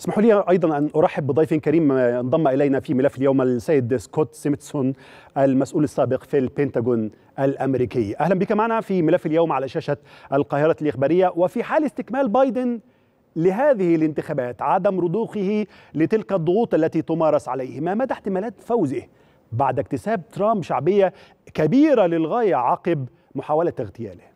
اسمحوا لي ايضا ان ارحب بضيف كريم انضم الينا في ملف اليوم السيد سكوت سيمتسون المسؤول السابق في البنتاغون الامريكي. اهلا بك معنا في ملف اليوم على شاشه القاهره الاخباريه وفي حال استكمال بايدن لهذه الانتخابات عدم رضوخه لتلك الضغوط التي تمارس عليه، ما مدى احتمالات فوزه بعد اكتساب ترامب شعبيه كبيره للغايه عقب محاوله اغتياله؟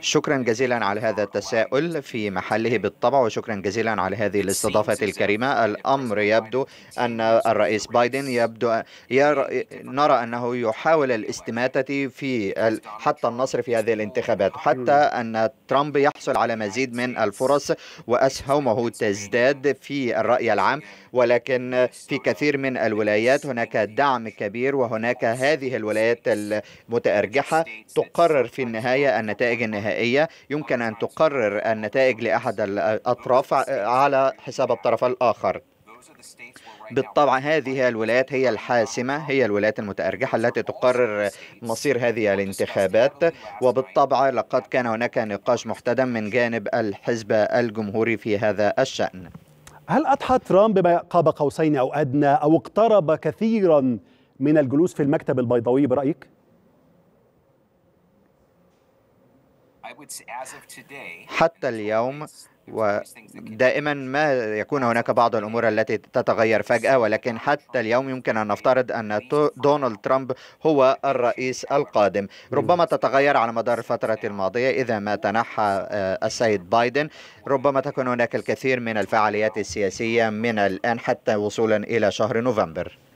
شكرا جزيلا على هذا التساؤل في محله بالطبع وشكرا جزيلا على هذه الاستضافة الكريمة الأمر يبدو أن الرئيس بايدن يبدو ير... نرى أنه يحاول الاستماتة في ال... حتى النصر في هذه الانتخابات حتى أن ترامب يحصل على مزيد من الفرص وأسهمه تزداد في الرأي العام ولكن في كثير من الولايات هناك دعم كبير وهناك هذه الولايات المتأرجحة تقرر في النهاية النهاية النتائج النهائية يمكن أن تقرر النتائج لأحد الأطراف آه، على حساب الطرف الآخر بالطبع هذه الولايات هي الحاسمة هي الولايات المتأرجحة التي تقرر مصير هذه الانتخابات وبالطبع لقد كان هناك نقاش محتدم من جانب الحزب الجمهوري في هذا الشأن هل أضحى ترامب قاب قوسين أو أدنى أو اقترب كثيرا من الجلوس في المكتب البيضاوي برأيك؟ حتى اليوم ودائما ما يكون هناك بعض الامور التي تتغير فجاه ولكن حتى اليوم يمكن ان نفترض ان دونالد ترامب هو الرئيس القادم ربما تتغير على مدار الفتره الماضيه اذا ما تنحى آه، السيد بايدن ربما تكون هناك الكثير من الفعاليات السياسيه من الان حتى وصولا الى شهر نوفمبر